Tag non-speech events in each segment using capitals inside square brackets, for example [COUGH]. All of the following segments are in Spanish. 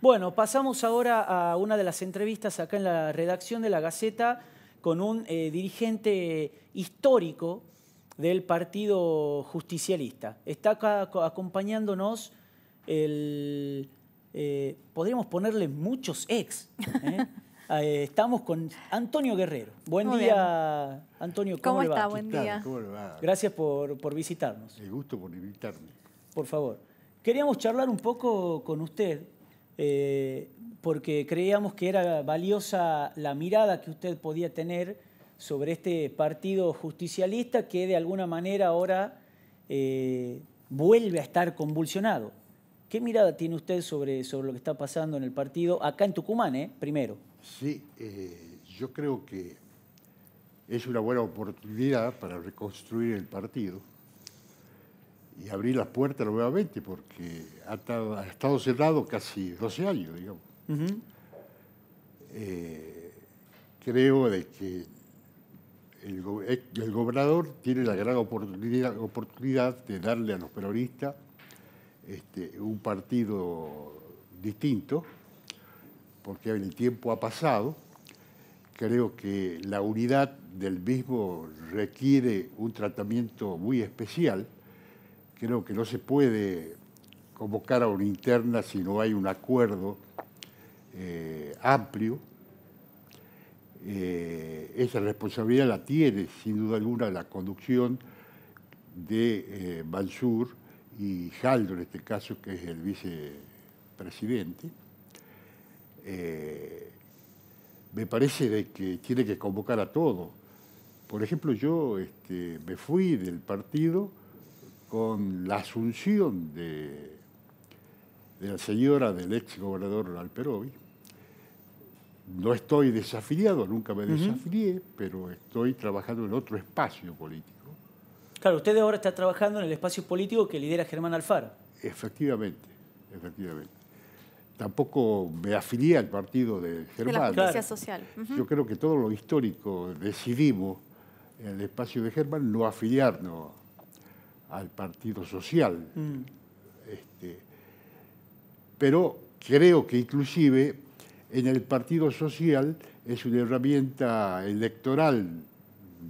Bueno, pasamos ahora a una de las entrevistas acá en la redacción de la Gaceta con un eh, dirigente histórico del Partido Justicialista. Está acá acompañándonos el... Eh, podríamos ponerle muchos ex. ¿eh? [LAUGHS] estamos con Antonio Guerrero. Buen día, Antonio. ¿Cómo, le va? está? Buen día. Gracias por, visitarnos. El gusto por invitarme. Por favor. Queríamos charlar un poco con usted eh, porque creíamos que era valiosa la mirada que usted podía tener sobre este partido justicialista que de alguna manera ahora eh, vuelve a estar convulsionado. ¿Qué mirada tiene usted sobre, sobre lo que está pasando en el partido acá en Tucumán, eh, primero? Sí, eh, yo creo que es una buena oportunidad para reconstruir el partido abrir las puertas nuevamente porque ha, estado cerrado casi 12 años, digamos. Eh, creo de que eh, el, gobernador tiene la gran oportunidad, de darle a los peronistas este, un partido distinto, porque el tiempo ha pasado. Creo que la unidad del mismo requiere un tratamiento muy especial creo que no se puede convocar a una interna si no hay un acuerdo eh, amplio. Eh, esa responsabilidad la tiene, sin duda alguna, la conducción de eh, Mansur y Jaldo, en este caso, que es el vicepresidente. me parece que tiene que convocar a todo. Por ejemplo, yo este, me fui del partido con la asunción de, la señora del ex gobernador Alperovi. No estoy desafiliado, nunca me desafilié, pero estoy trabajando en otro espacio político. Claro, usted ahora está trabajando en el espacio político que lidera Germán Alfaro. Efectivamente, efectivamente. Tampoco me afilié al partido de Germán. la social. Yo creo que todo lo histórico decidimos en el espacio de Germán no afiliarnos al Partido Social. Mm. Este, pero creo que inclusive en el Partido Social es una herramienta electoral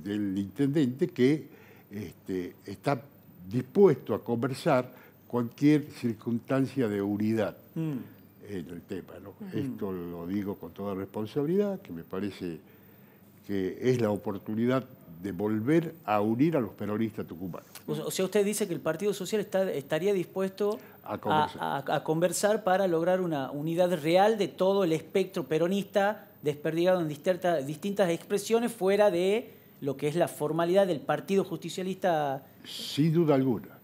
del intendente que este, está dispuesto a conversar cualquier circunstancia de unidad mm. en el tema. Mm. Esto lo digo con toda responsabilidad, que me parece que es la oportunidad de volver a unir a los peronistas tucumanos. O sea, usted dice que el Partido Social estaría dispuesto a conversar. para lograr una unidad real de todo el espectro peronista desperdigado en distintas, expresiones fuera de lo que es la formalidad del Partido Justicialista. Sin duda alguna.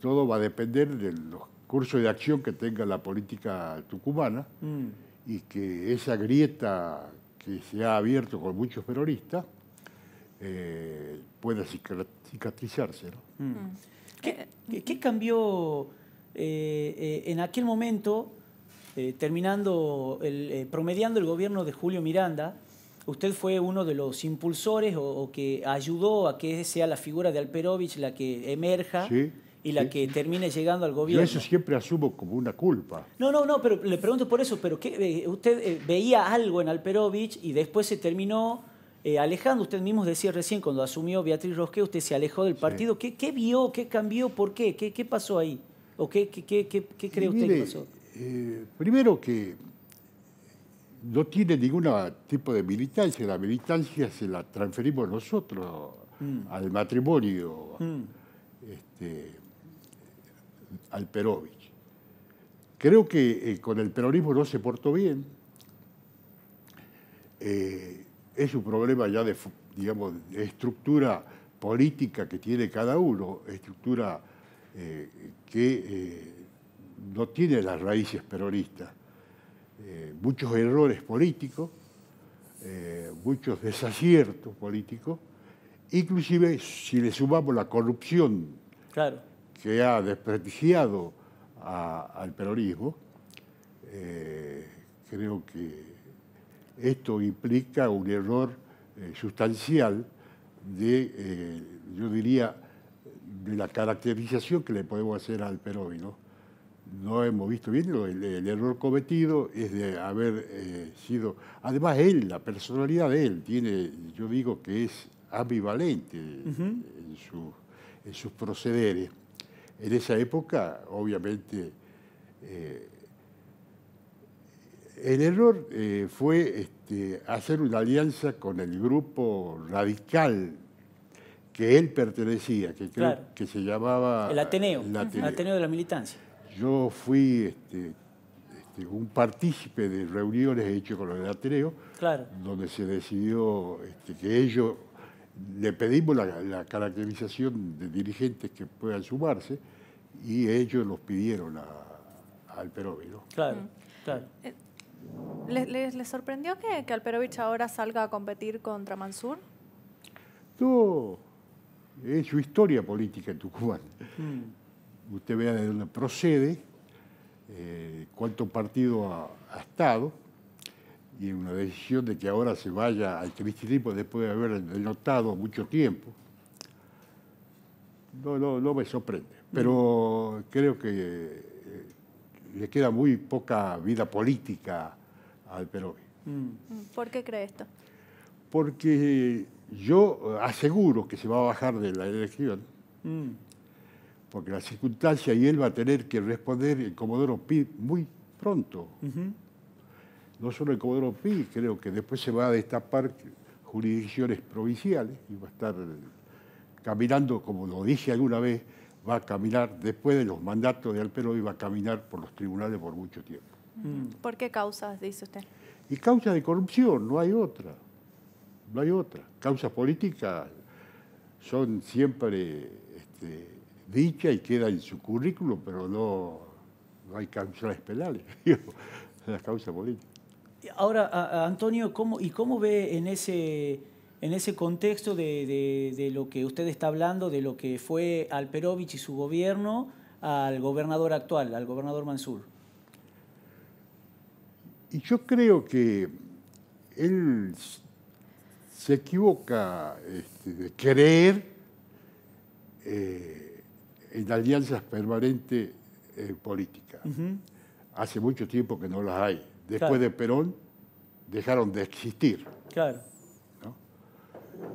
Todo va a depender de los cursos de acción que tenga la política tucumana mm. y que esa grieta que se ha abierto con muchos peronistas eh, puede pueda cicatrizarse. Mm. Mm. ¿Qué, cambió eh, eh, en aquel momento, terminando, promediando el gobierno de Julio Miranda? Usted fue uno de los impulsores o, o que ayudó a que sea la figura de Alperovich la que emerja. Sí y la que termine llegando al gobierno. eso siempre asumo como una culpa. No, no, no, pero le pregunto por eso, pero qué, eh, usted eh, veía algo en Alperovich y después se terminó eh, alejando. Usted mismo decía recién, cuando asumió Beatriz Rosque usted se alejó del partido. qué? vio qué cambió por qué qué pasó ahí? ¿O qué, qué cree usted que pasó? primero que no tiene ningún tipo de militancia. La militancia se la transferimos nosotros mm. al matrimonio. Mm. Este, al Perovich Creo que eh, con el peronismo no se portó bien. Eh, es un problema ya de, digamos, estructura política que tiene cada uno, estructura eh, que no tiene las raíces peronistas. muchos errores políticos, muchos desaciertos políticos, inclusive si le sumamos la corrupción claro que ha desprestigiado al peronismo, eh, creo que esto implica un error eh, sustancial de, eh, yo diría, de la caracterización que le podemos hacer al peronismo. ¿no? hemos visto bien, el, error cometido es de haber sido, además él, la personalidad de él, tiene, yo digo que es ambivalente en sus procederes. En esa época, obviamente, eh, el error eh, fue este, hacer una alianza con el grupo radical que él pertenecía, que que se llamaba... El Ateneo, el Ateneo, de la Militancia. Yo fui este, este, un partícipe de reuniones hechas con el Ateneo, donde se decidió que ellos le pedimos la, caracterización de dirigentes que puedan sumarse y ellos los pidieron a, Alperovich. Claro, claro. Eh, ¿Les, sorprendió que, que, Alperovich ahora salga a competir contra Mansur? No, es su historia política en Tucumán. Mm. Usted vea de dónde procede, eh, cuánto partido ha estado y una decisión de que ahora se vaya al cristianismo pues, después de haber notado mucho tiempo, no, no, me sorprende. Pero creo que eh, le queda muy poca vida política al Perú. Mm. ¿Por qué cree esto? Porque yo aseguro que se va a bajar de la elección, mm. porque la circunstancia y él va a tener que responder el Comodoro Pi muy pronto no solo el Comodoro Pi, creo que después se va a destapar jurisdicciones provinciales y va a estar eh, caminando, como lo dije alguna vez, va a caminar después de los mandatos de Alpero y va a caminar por los tribunales por mucho tiempo. Mm. ¿Por qué causas, dice usted? Y causas de corrupción, no hay otra. No hay otra. Causas políticas son siempre este, dichas y quedan en su currículum, pero no, no hay causas penales, las [LAUGHS] causas políticas. Ahora, Antonio, ¿cómo, ¿y cómo ve en ese, en ese contexto de, lo que usted está hablando, de lo que fue Alperovich y su gobierno, al gobernador actual, al gobernador Mansur? Y yo creo que él se equivoca este, de creer eh, en alianzas permanentes eh, políticas. política. Hace mucho tiempo que no las hay. Después de Perón dejaron de existir. Claro.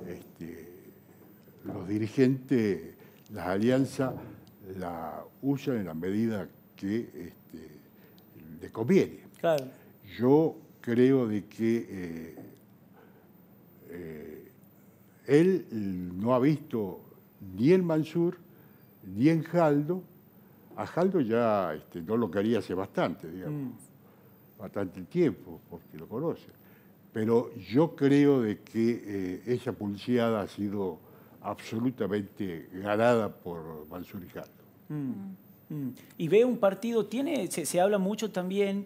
Este, los dirigentes, las alianzas, la usan en la medida que este, le conviene. Claro. Yo creo de que eh, eh, él no ha visto ni en Mansur ni en Jaldo. A Jaldo ya este, no lo quería hace bastante, digamos. Mm bastante tiempo, porque lo conoce. Pero yo creo de que eh, esa publicidad ha sido absolutamente ganada por Mansur y mm, mm. Y ve un partido, tiene, se, habla mucho también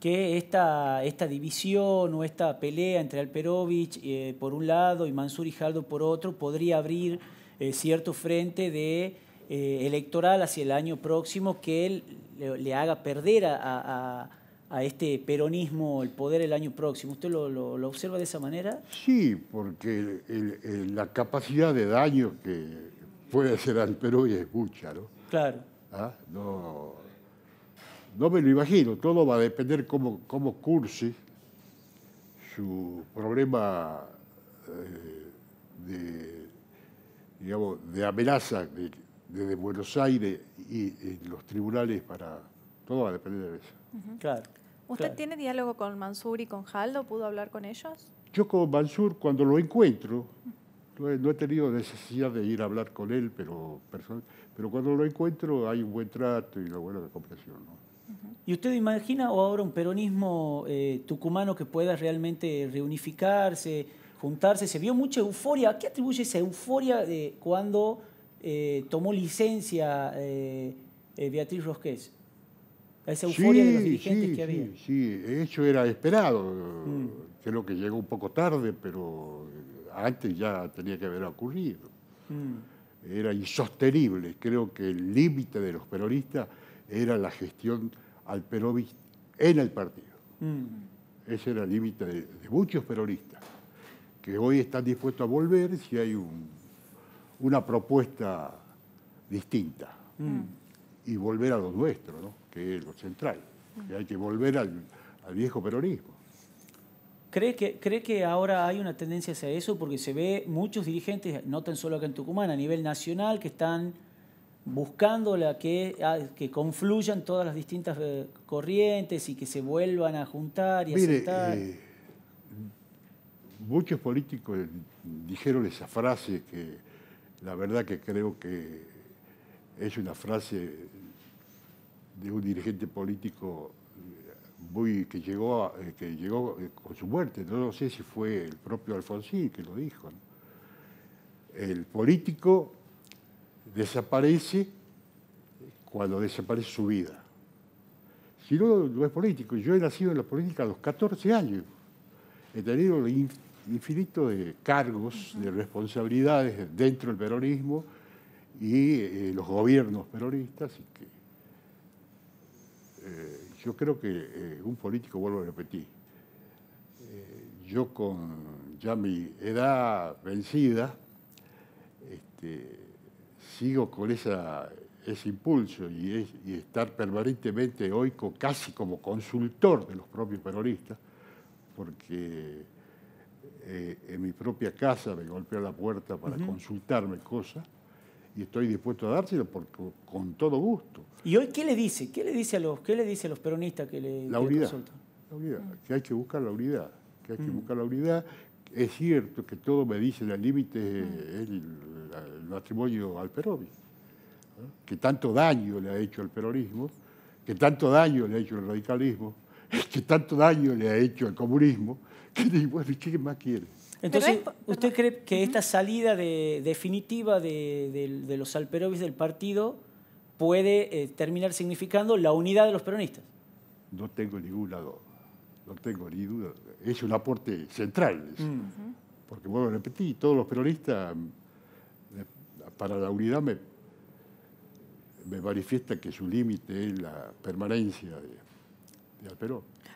que esta, esta división o esta pelea entre Alperovich eh, por un lado y Mansur y por otro podría abrir eh, cierto frente de electoral hacia el año próximo que él le, haga perder a a este peronismo el poder el año próximo. ¿Usted lo, observa de esa manera? Sí, porque la capacidad de daño que puede hacer al Perú es mucha, ¿no? Claro. Ah, no, me lo imagino, todo va a depender cómo, cómo curse su problema eh, de, amenaza desde Buenos Aires y, los tribunales para... Todo va a depender de eso. Claro. ¿Usted tiene diálogo con Mansur y con Jaldo? ¿Pudo hablar con ellos? Yo con Mansur, cuando lo encuentro, no he, tenido necesidad de ir a hablar con él, pero, pero cuando lo encuentro hay un buen trato y una buena comprensión. ¿Y usted imagina o ahora un peronismo eh, tucumano que pueda realmente reunificarse, juntarse? Se vio mucha euforia. ¿A qué atribuye esa euforia de cuando eh, tomó licencia eh, Beatriz Rosqués? esa euforia de los dirigentes que había. Sí, eso era esperado. Mm. Creo que llegó un poco tarde, pero antes ya tenía que haber ocurrido. Mm. Era insostenible. Creo que el límite de los peronistas era la gestión al perovista en el partido. Mm. Ese era el límite de, muchos peronistas, que hoy están dispuestos a volver si hay una propuesta distinta y volver a lo nuestro, que es lo central. Que hay que volver al, viejo peronismo. ¿Cree que, ¿Cree que ahora hay una tendencia hacia eso? Porque se ve muchos dirigentes, no tan solo acá en Tucumán, a nivel nacional, que están buscando la que, ah, que confluyan todas las distintas eh, corrientes y que se vuelvan a juntar y a eh, muchos políticos dijeron esa frase que la verdad que creo que es una frase de un dirigente político que llegó, eh, eh, con su muerte. No, sé si fue el propio Alfonsín que lo dijo. El político desaparece cuando desaparece su vida. Si no, no es político. Yo he nacido en la política a los 14 años. He tenido infinito de cargos, de responsabilidades dentro del peronismo y eh, los gobiernos peronistas. Y que, eh, yo creo que eh, un político, vuelvo a repetir, yo con ya mi edad vencida, este, sigo con ese impulso y, estar permanentemente hoy casi como consultor de los propios peronistas, porque en mi propia casa me golpea la puerta para consultarme cosas y estoy dispuesto a dárselo con todo gusto. ¿Y hoy qué le dice? ¿Qué le dice a los, qué le dice los peronistas que le La unidad. Que, hay que buscar la unidad. Que hay que mm. buscar la unidad. Es cierto que todo me dice mm. el límite el, matrimonio al Perón. que tanto daño le ha hecho al peronismo, que tanto daño le ha hecho al radicalismo, [LAUGHS] que tanto daño le ha hecho al comunismo, que bueno, ¿qué más quiere? Entonces, ¿usted cree que esta salida definitiva de, los alperovis del partido puede eh, terminar significando la unidad de los peronistas? No tengo ninguna duda. No tengo ni duda. Es un aporte central. Mm. Porque, vuelvo a repetir, todos los peronistas eh, para la unidad me, me manifiesta que su límite es la permanencia de, de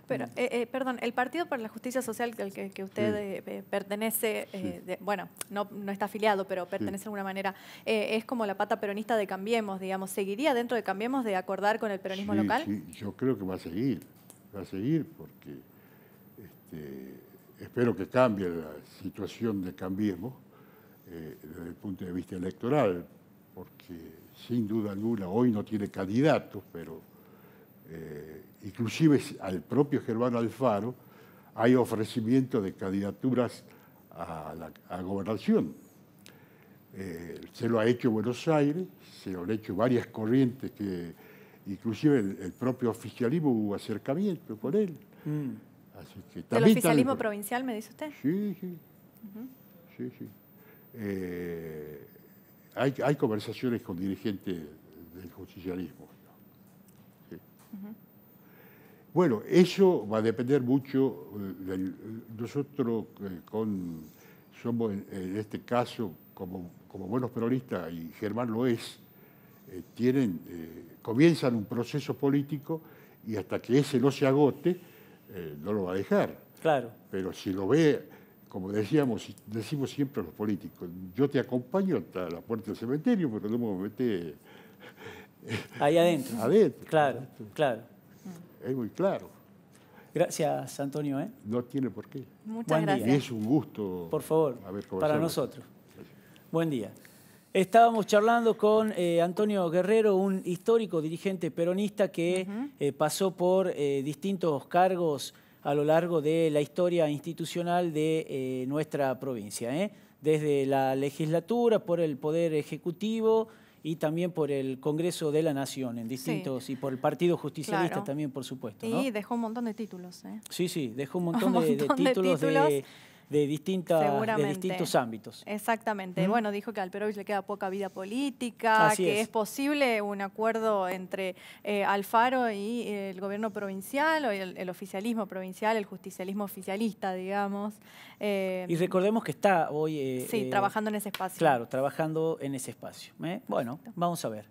pero, mm. eh, eh, perdón, el Partido para la Justicia Social al que, que, usted eh, pertenece, bueno, no, está afiliado, pero pertenece de alguna manera, es como la pata peronista de Cambiemos, digamos. ¿Seguiría dentro de Cambiemos de acordar con el peronismo local? yo creo que va a seguir, va a seguir, porque este, espero que cambie la situación de Cambiemos desde el punto de vista electoral, porque sin duda alguna hoy no tiene candidatos, pero eh, inclusive al propio Germán Alfaro, hay ofrecimiento de candidaturas a, la, gobernación. Eh, se lo ha hecho Buenos Aires, se lo han hecho varias corrientes que inclusive el, propio oficialismo hubo acercamiento con él. Mm. ¿El oficialismo provincial me dice usted? Sí, sí. Eh, hay, hay, conversaciones con dirigentes del justicialismo. Bueno, eso va a depender mucho. Eh, del, nosotros eh, con, somos en, este caso, como, buenos peronistas, y Germán lo es, eh, tienen, comienzan un proceso político y hasta que ese no se agote, no lo va a dejar. Claro. Pero si lo ve, como decíamos, decimos siempre los políticos, yo te acompaño hasta la puerta del cementerio, pero no me metes [LAUGHS] Ahí adentro. adentro. Claro, claro. Es muy claro. Gracias, Antonio. ¿eh? No tiene por qué. Muchas gracias. es un gusto. Por favor, para nosotros. Buen día. Estábamos charlando con eh, Antonio Guerrero, un histórico dirigente peronista que eh, pasó por distintos cargos a lo largo de la historia institucional de nuestra provincia, desde la legislatura, por el Poder Ejecutivo, y también por el Congreso de la Nación en distintos, y por el Partido Justicialista también, por supuesto. Y dejó un montón de títulos. ¿eh? Sí, sí, dejó un [LAUGHS] montón, de, títulos de, títulos de de, distintos ámbitos. Exactamente. Bueno, dijo que al Perovich le queda poca vida política, que es. posible un acuerdo entre eh, Alfaro y eh, el gobierno provincial o el, oficialismo provincial, el justicialismo oficialista, digamos. Eh, y recordemos que está hoy... sí, trabajando en ese espacio. Claro, trabajando en ese espacio. Bueno, vamos a ver.